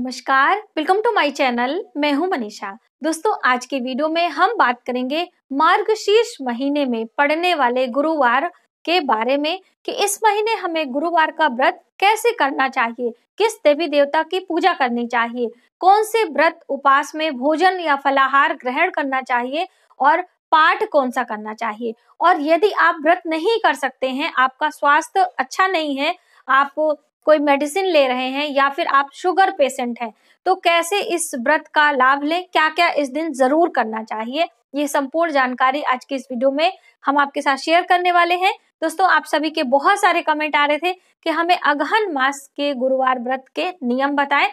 नमस्कार welcome to my channel मैं हूं मनीषा दोस्तों आज के वीडियो में हम बात करेंगे मार्गशीर्ष महीने में पढ़ने वाले गुरुवार के बारे में कि इस महीने हमें गुरुवार का व्रत कैसे करना चाहिए किस देवी देवता की पूजा करनी चाहिए कौन से व्रत उपास में भोजन या फलाहार ग्रहण करना चाहिए और पाठ कौन सा करना चाहिए और यदि आप व्रत नहीं कर सकते हैं आपका स्वास्थ्य अच्छा नहीं है आप कोई मेडिसिन ले रहे हैं या फिर आप शुगर पेशेंट हैं तो कैसे इस व्रत का लाभ लें क्या क्या इस दिन जरूर करना चाहिए ये संपूर्ण जानकारी आज की इस वीडियो में हम आपके साथ शेयर करने वाले हैं दोस्तों आप सभी के बहुत सारे कमेंट आ रहे थे कि हमें अगहन मास के गुरुवार व्रत के नियम बताएं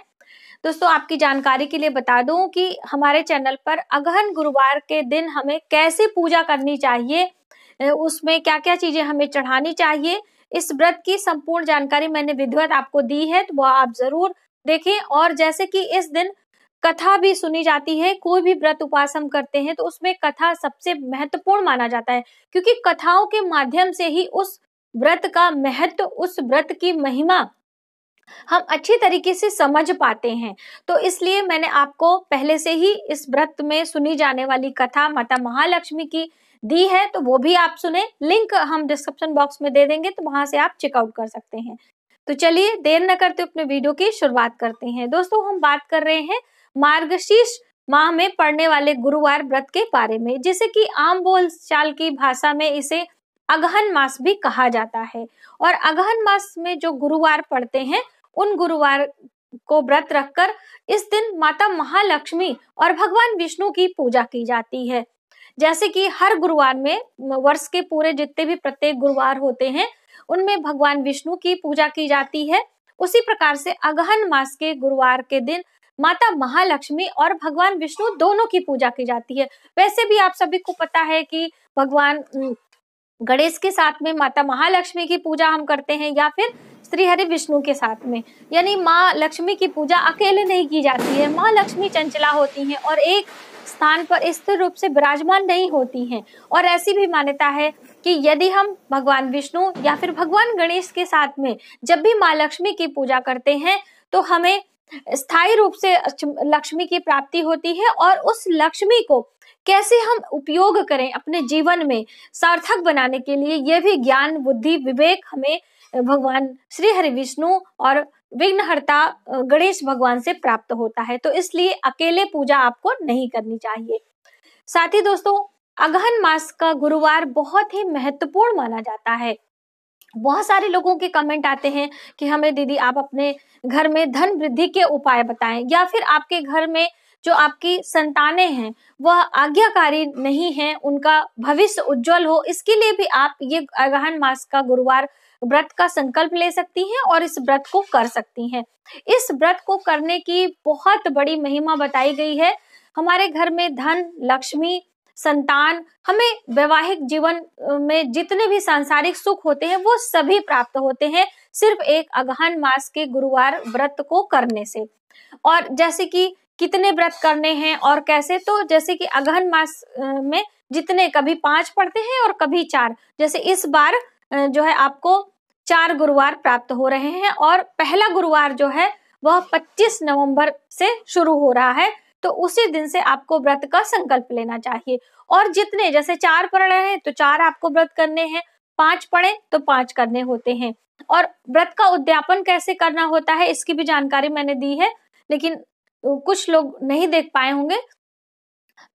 दोस्तों आपकी जानकारी के लिए बता दूं कि हमारे चैनल पर अगहन गुरुवार के दिन हमें कैसे पूजा करनी चाहिए उसमें क्या क्या चीजें हमें चढ़ानी चाहिए इस व्रत की संपूर्ण जानकारी मैंने विधिवत आपको दी है तो वह आप जरूर देखें और जैसे कि इस दिन कथा भी सुनी जाती है कोई भी व्रत उपास हम करते हैं तो उसमें कथा सबसे महत्वपूर्ण माना जाता है क्योंकि कथाओं के माध्यम से ही उस व्रत का महत्व उस व्रत की महिमा हम अच्छी तरीके से समझ पाते हैं तो इसलिए मैंने आपको पहले से ही इस व्रत में सुनी जाने वाली कथा माता महालक्ष्मी की दी है तो वो भी आप सुने लिंक हम डिस्क्रिप्शन बॉक्स में दे देंगे तो वहां से आप चेकआउट कर सकते हैं तो चलिए देर न करते अपने वीडियो की शुरुआत करते हैं दोस्तों हम बात कर रहे हैं मार्गशीर्ष माह में पड़ने वाले गुरुवार व्रत के बारे में जैसे कि आम बोल चाल की भाषा में इसे अगहन मास भी कहा जाता है और अगहन मास में जो गुरुवार पढ़ते हैं उन गुरुवार को व्रत रखकर इस दिन माता महालक्ष्मी और भगवान विष्णु की पूजा की जाती है जैसे कि हर गुरुवार में वर्ष के पूरे जितने भी प्रत्येक गुरुवार होते हैं उनमें भगवान विष्णु की पूजा की जाती है उसी प्रकार से अगहन मास के गुरुवार के दिन माता महालक्ष्मी और भगवान विष्णु दोनों की पूजा की जाती है वैसे भी आप सभी को पता है कि भगवान गणेश के साथ में माता महालक्ष्मी की पूजा हम करते हैं या फिर श्री हरि विष्णु के साथ में यानी माँ लक्ष्मी की पूजा अकेले नहीं की जाती है माँ लक्ष्मी चंचला होती हैं और एक स्थान पर स्थिर रूप से विराजमान नहीं होती हैं और ऐसी भी मान्यता है कि यदि हम भगवान विष्णु या फिर भगवान गणेश के साथ में जब भी माँ लक्ष्मी की पूजा करते हैं तो हमें स्थायी रूप से लक्ष्मी की प्राप्ति होती है और उस लक्ष्मी को कैसे हम उपयोग करें अपने जीवन में सार्थक बनाने के लिए यह भी ज्ञान बुद्धि विवेक हमें भगवान श्री हरि विष्णु और विघ्नहर्ता गणेश भगवान से प्राप्त होता है तो इसलिए अकेले पूजा आपको नहीं करनी चाहिए साथ ही दोस्तों अगहन मास का गुरुवार बहुत ही महत्वपूर्ण माना जाता है बहुत सारे लोगों के कमेंट आते हैं कि हमें दीदी आप अपने घर में धन वृद्धि के उपाय बताएं या फिर आपके घर में जो आपकी संतानें हैं वह आज्ञाकारी नहीं हैं उनका भविष्य उज्जवल हो इसके लिए भी आप ये अगहन मास का गुरुवार व्रत का संकल्प ले सकती हैं और इस व्रत को कर सकती हैं इस व्रत को करने की बहुत बड़ी महिमा बताई गई है हमारे घर में धन लक्ष्मी संतान हमें वैवाहिक जीवन में जितने भी सांसारिक सुख होते हैं वो सभी प्राप्त होते हैं सिर्फ एक अगहन मास के गुरुवार व्रत को करने से और जैसे कि कितने व्रत करने हैं और कैसे तो जैसे कि अगहन मास में जितने कभी पांच पढ़ते हैं और कभी चार जैसे इस बार जो है आपको चार गुरुवार प्राप्त हो रहे हैं और पहला गुरुवार जो है वह 25 नवंबर से शुरू हो रहा है तो उसी दिन से आपको व्रत का संकल्प लेना चाहिए और जितने जैसे चार पढ़ रहे हैं तो चार आपको व्रत करने हैं पांच पढ़े तो पांच करने होते हैं और व्रत का उद्यापन कैसे करना होता है इसकी भी जानकारी मैंने दी है लेकिन कुछ लोग नहीं देख पाए होंगे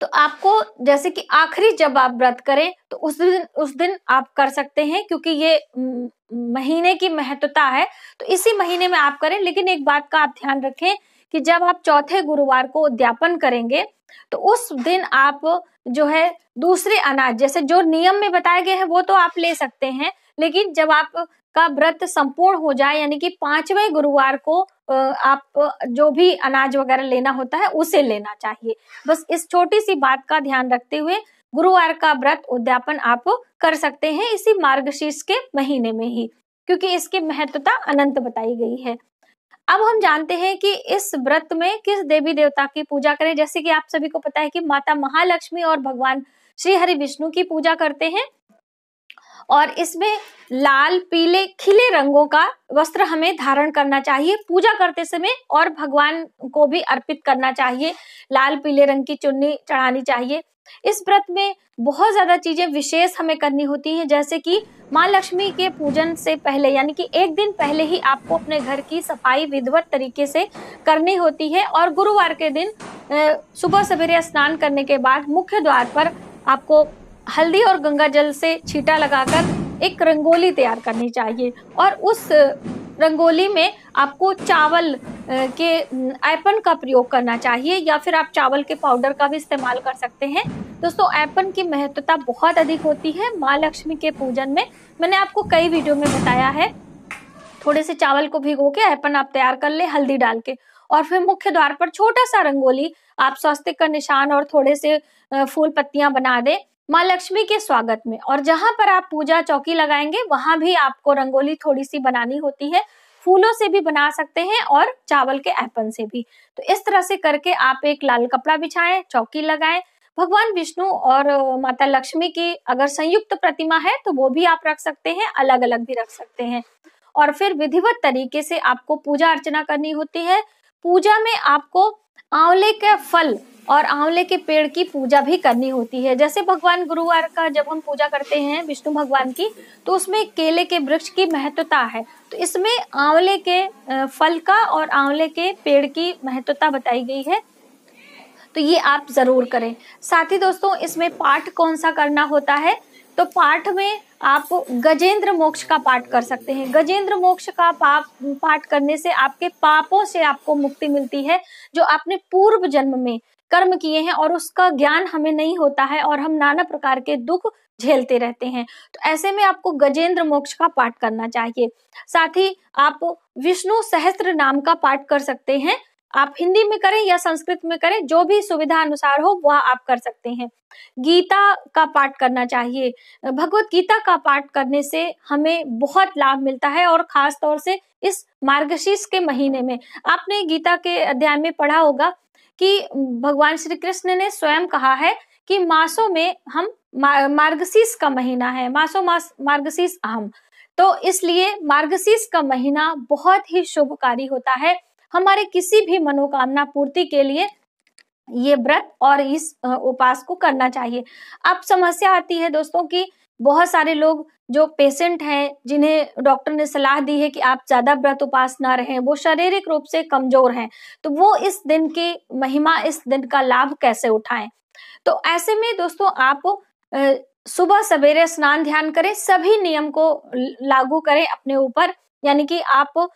तो आपको जैसे कि आखिरी जब आप व्रत करें तो उस दिन उस दिन आप कर सकते हैं क्योंकि ये महीने की महत्वता है तो इसी महीने में आप करें लेकिन एक बात का आप ध्यान रखें कि जब आप चौथे गुरुवार को उद्यापन करेंगे तो उस दिन आप जो है दूसरे अनाज जैसे जो नियम में बताए गए हैं वो तो आप ले सकते हैं लेकिन जब आप का व्रत संपूर्ण हो जाए यानी कि पांचवें गुरुवार को आप जो भी अनाज वगैरह लेना होता है उसे लेना चाहिए बस इस छोटी सी बात का ध्यान रखते हुए गुरुवार का व्रत उद्यापन आप कर सकते हैं इसी मार्गशीर्ष के महीने में ही क्योंकि इसकी महत्वता अनंत बताई गई है अब हम जानते हैं कि इस व्रत में किस देवी देवता की पूजा करें जैसे कि आप सभी को पता है कि माता महालक्ष्मी और भगवान श्री हरि विष्णु की पूजा करते हैं और इसमें लाल पीले खिले रंगों का वस्त्र हमें धारण करना चाहिए पूजा करते समय और भगवान को भी अर्पित करना चाहिए लाल पीले रंग की चुन्नी चढ़ानी चाहिए इस व्रत में बहुत ज्यादा चीजें विशेष हमें करनी होती हैं जैसे कि माँ लक्ष्मी के पूजन से पहले यानी कि एक दिन पहले ही आपको अपने घर की सफाई विधिवत तरीके से करनी होती है और गुरुवार के दिन सुबह सवेरे स्नान करने के बाद मुख्य द्वार पर आपको हल्दी और गंगा जल से छीटा लगाकर एक रंगोली तैयार करनी चाहिए और उस रंगोली में आपको चावल के ऐपन का प्रयोग करना चाहिए या फिर आप चावल के पाउडर का भी इस्तेमाल कर सकते हैं दोस्तों ऐपन की महत्वता बहुत अधिक होती है माँ लक्ष्मी के पूजन में मैंने आपको कई वीडियो में बताया है थोड़े से चावल को भिगो के ऐपन आप तैयार कर ले हल्दी डाल के और फिर मुख्य द्वार पर छोटा सा रंगोली आप स्वास्थ्य का निशान और थोड़े से फूल पत्तियां बना दें माँ लक्ष्मी के स्वागत में और जहां पर आप पूजा चौकी लगाएंगे वहां भी आपको रंगोली थोड़ी सी बनानी होती है फूलों से भी बना सकते हैं और चावल के ऐपन से भी तो इस तरह से करके आप एक लाल कपड़ा बिछाएं चौकी लगाएं भगवान विष्णु और माता लक्ष्मी की अगर संयुक्त प्रतिमा है तो वो भी आप रख सकते हैं अलग अलग भी रख सकते हैं और फिर विधिवत तरीके से आपको पूजा अर्चना करनी होती है पूजा में आपको आंवले के फल और आंवले के पेड़ की पूजा भी करनी होती है जैसे भगवान गुरुवार का जब हम पूजा करते हैं विष्णु भगवान की तो उसमें केले के वृक्ष की महत्वता है तो इसमें आंवले के फल का और आंवले के पेड़ की महत्वता बताई गई है तो ये आप ज़रूर करें साथ ही दोस्तों इसमें पाठ कौन सा करना होता है तो पाठ में आप गजेंद्र मोक्ष का पाठ कर सकते हैं गजेंद्र मोक्ष का पाप पाठ करने से आपके पापों से आपको मुक्ति मिलती है जो आपने पूर्व जन्म में कर्म किए हैं और उसका ज्ञान हमें नहीं होता है और हम नाना प्रकार के दुख झेलते रहते हैं तो ऐसे में आपको गजेंद्र मोक्ष का पाठ करना चाहिए साथ ही आप विष्णु सहस्त्र नाम का पाठ कर सकते हैं आप हिंदी में करें या संस्कृत में करें जो भी सुविधा अनुसार हो वह आप कर सकते हैं गीता का पाठ करना चाहिए भगवत गीता का पाठ करने से हमें बहुत लाभ मिलता है और खास तौर से इस मार्गशीर्ष के महीने में आपने गीता के अध्याय में पढ़ा होगा कि भगवान श्री कृष्ण ने स्वयं कहा है कि मासों में हम मार्गशीर्ष का महीना है मासो मास मार्गशीर्ष अहम तो इसलिए मार्गशीस का महीना बहुत ही शुभकारी होता है हमारे किसी भी मनोकामना पूर्ति के लिए ये व्रत और इस उपास को करना चाहिए अब समस्या आती है दोस्तों की बहुत सारे लोग जो पेशेंट हैं जिन्हें डॉक्टर ने सलाह दी है कि आप ज्यादा व्रत उपास ना रहें वो शारीरिक रूप से कमजोर हैं तो वो इस दिन की महिमा इस दिन का लाभ कैसे उठाएं तो ऐसे में दोस्तों आप सुबह सवेरे स्नान ध्यान करें सभी नियम को लागू करें अपने ऊपर यानी कि आप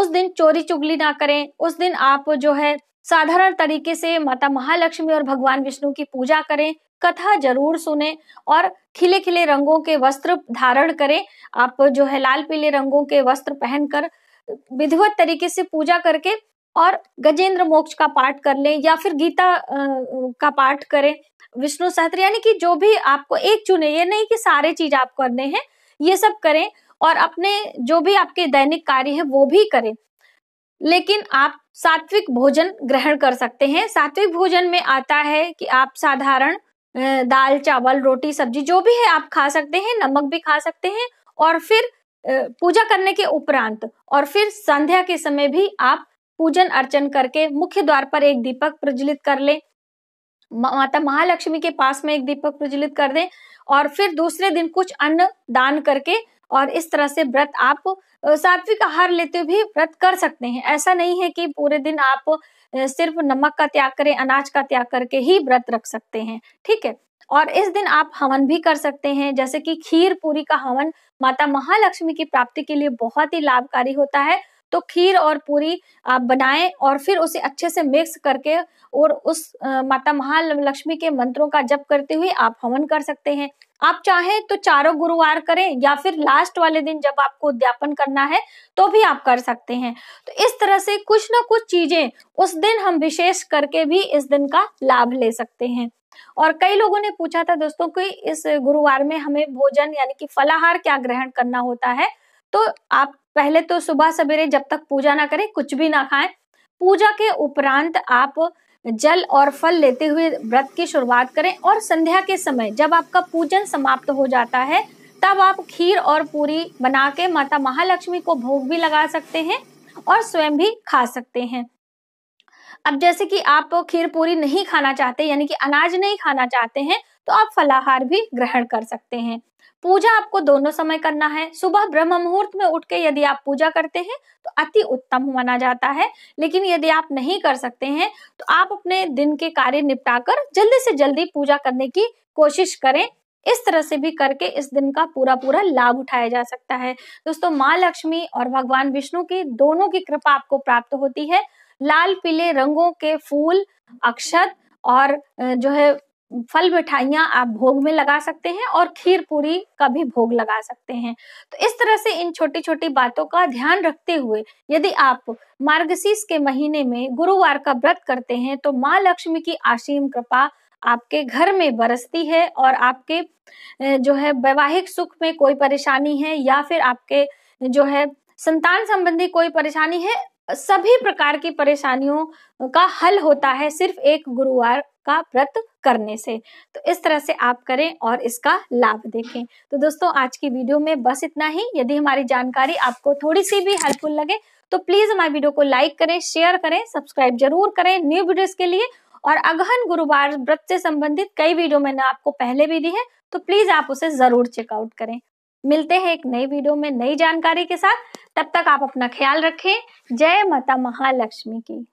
उस दिन चोरी चुगली ना करें उस दिन आप जो है साधारण तरीके से माता महालक्ष्मी और भगवान विष्णु की पूजा करें कथा जरूर सुने और खिले खिले रंगों के वस्त्र धारण करें आप जो है लाल पीले रंगों के वस्त्र पहनकर विधिवत तरीके से पूजा करके और गजेंद्र मोक्ष का पाठ कर लें या फिर गीता का पाठ करें विष्णु सहत्र यानी कि जो भी आपको एक चुने ये नहीं कि सारे चीज आप करने हैं ये सब करें और अपने जो भी आपके दैनिक कार्य है वो भी करें लेकिन आप सात्विक भोजन ग्रहण कर सकते हैं सात्विक भोजन में आता है कि आप साधारण दाल चावल रोटी सब्जी जो भी है आप खा सकते हैं नमक भी खा सकते हैं और फिर पूजा करने के उपरांत और फिर संध्या के समय भी आप पूजन अर्चन करके मुख्य द्वार पर एक दीपक प्रज्वलित कर लें माता महालक्ष्मी के पास में एक दीपक प्रज्वलित कर दें और फिर दूसरे दिन कुछ अन्न दान करके और इस तरह से व्रत आप सात्विक आहार लेते हुए भी व्रत कर सकते हैं ऐसा नहीं है कि पूरे दिन आप सिर्फ नमक का त्याग करें अनाज का त्याग करके ही व्रत रख सकते हैं ठीक है और इस दिन आप हवन भी कर सकते हैं जैसे कि खीर पूरी का हवन माता महालक्ष्मी की प्राप्ति के लिए बहुत ही लाभकारी होता है तो खीर और पूरी आप बनाएं और फिर उसे अच्छे से मिक्स करके और उस माता महालक्ष्मी के मंत्रों का जप करते हुए आप हवन कर सकते हैं आप चाहें तो चारों गुरुवार करें या फिर लास्ट वाले दिन जब आपको उद्यापन करना है तो भी आप कर सकते हैं तो इस तरह से कुछ ना कुछ चीजें उस दिन हम विशेष करके भी इस दिन का लाभ ले सकते हैं और कई लोगों ने पूछा था दोस्तों कि इस गुरुवार में हमें भोजन यानी कि फलाहार क्या ग्रहण करना होता है तो आप पहले तो सुबह सवेरे जब तक पूजा ना करें कुछ भी ना खाएं पूजा के उपरांत आप जल और फल लेते हुए व्रत की शुरुआत करें और संध्या के समय जब आपका पूजन समाप्त हो जाता है तब आप खीर और पूरी बना के माता महालक्ष्मी को भोग भी लगा सकते हैं और स्वयं भी खा सकते हैं अब जैसे कि आप खीर पूरी नहीं खाना चाहते यानी कि अनाज नहीं खाना चाहते हैं तो आप फलाहार भी ग्रहण कर सकते हैं पूजा आपको दोनों समय करना है सुबह ब्रह्म मुहूर्त में उठ के यदि आप पूजा करते हैं तो अति उत्तम माना जाता है लेकिन यदि आप नहीं कर सकते हैं तो आप अपने दिन के कार्य निपटाकर जल्दी से जल्दी पूजा करने की कोशिश करें इस तरह से भी करके इस दिन का पूरा पूरा लाभ उठाया जा सकता है दोस्तों माँ लक्ष्मी और भगवान विष्णु की दोनों की कृपा आपको प्राप्त होती है लाल पीले रंगों के फूल अक्षत और जो है फल मिठाइयाँ आप भोग में लगा सकते हैं और खीर पूरी का भी भोग लगा सकते हैं तो इस तरह से इन छोटी छोटी बातों का ध्यान रखते हुए यदि आप मार्गशीर्ष के महीने में गुरुवार का व्रत करते हैं तो माँ लक्ष्मी की आशीम कृपा आपके घर में बरसती है और आपके जो है वैवाहिक सुख में कोई परेशानी है या फिर आपके जो है संतान संबंधी कोई परेशानी है सभी प्रकार की परेशानियों का हल होता है सिर्फ एक गुरुवार का व्रत करने से तो इस तरह से आप करें और इसका लाभ देखें तो दोस्तों आज की वीडियो में बस इतना ही यदि हमारी जानकारी आपको थोड़ी सी भी हेल्पफुल लगे तो प्लीज हमारी वीडियो को लाइक करें शेयर करें सब्सक्राइब जरूर करें न्यू वीडियोस के लिए और अगहन गुरुवार व्रत से संबंधित कई वीडियो मैंने आपको पहले भी दी है तो प्लीज आप उसे जरूर चेकआउट करें मिलते हैं एक नई वीडियो में नई जानकारी के साथ तब तक आप अपना ख्याल रखें जय माता महालक्ष्मी की